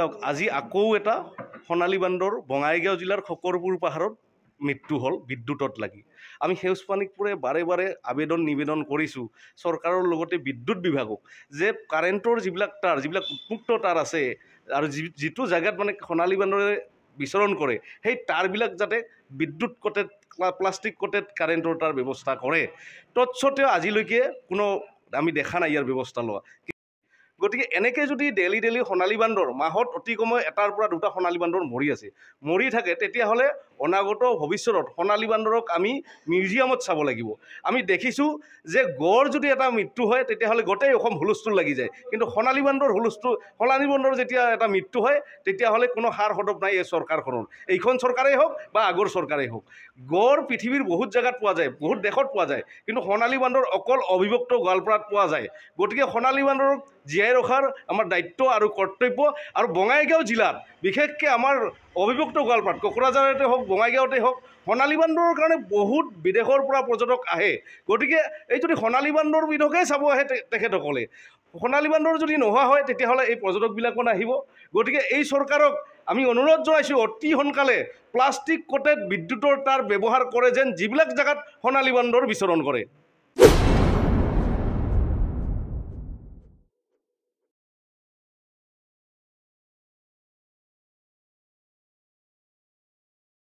চাওক আজি আকৌ এটা সোণালী বান্দৰ বঙাইগাঁও জিলাৰ খকৰপুৰ পাহাৰত মৃত্যু হ'ল বিদ্যুতত লাগি আমি সেউজ পানীপুৰে বাৰে বাৰে আবেদন নিবেদন কৰিছোঁ চৰকাৰৰ লগতে বিদ্যুৎ বিভাগক যে কাৰেণ্টৰ যিবিলাক তাঁৰ যিবিলাক উৎপুক্ত তাঁৰ আছে আৰু যি যিটো জেগাত মানে সোণালী বান্দৰে বিচৰণ কৰে সেই তাঁৰবিলাক যাতে বিদ্যুৎ কটে প্লাষ্টিক কটে কাৰেণ্টৰ তাৰ ব্যৱস্থা কৰে তৎসত্বেও আজিলৈকে কোনো আমি দেখা নাই ইয়াৰ ব্যৱস্থা লোৱা গতিকে এনেকৈ যদি ডেইলি ডেইলি সোণালী বান্দৰ মাহত অতি কমেও এটাৰ পৰা দুটা সোণালী বান্দৰ মৰি আছে মৰি থাকে তেতিয়াহ'লে অনাগত ভৱিষ্যতত সোণালী বান্দৰক আমি মিউজিয়ামত চাব লাগিব আমি দেখিছোঁ যে গড় যদি এটা মৃত্যু হয় তেতিয়াহ'লে গোটেই অসম হুলস্থুল লাগি যায় কিন্তু সোণালী বান্দৰ হুলস্থুল সোণালী বান্দৰ যেতিয়া এটা মৃত্যু হয় তেতিয়াহ'লে কোনো সাৰ সদব নাই এই চৰকাৰখনৰ এইখন চৰকাৰেই হওক বা আগৰ চৰকাৰেই হওক গড় পৃথিৱীৰ বহুত জেগাত পোৱা যায় বহুত দেশত পোৱা যায় কিন্তু সোণালী বান্দৰ অকল অভিভক্ত গোৱালপাৰাত পোৱা যায় গতিকে সোণালী বান্দৰক জীয়াই জীয়াই ৰাখাৰ আমাৰ দায়িত্ব আৰু কৰ্তব্য আৰু বঙাইগাঁও জিলাত বিশেষকে আমাৰ অভিভক্ত গোৱালপাৰাত কোকৰাঝাৰতে হওক বঙাইগাঁৱতে হওক সোণালী বান্দৰৰ কাৰণে বহুত বিদেশৰ পৰা পৰ্যটক আহে গতিকে এই যদি সোণালী বান্দৰ বিধকেই চাব আহে তেখেতসকলে সোণালী বান্দৰ যদি নোহোৱা হয় তেতিয়াহলে এই পৰ্যটকবিলাকো নাহিব গতিকে এই চৰকাৰক আমি অনুৰোধ জনাইছোঁ অতি সোনকালে প্লাষ্টিক কোটেড বিদ্যুতৰ তাৰ ব্যৱহাৰ কৰে যেন যিবিলাক জেগাত সোণালী বান্দৰ বিচৰণ কৰে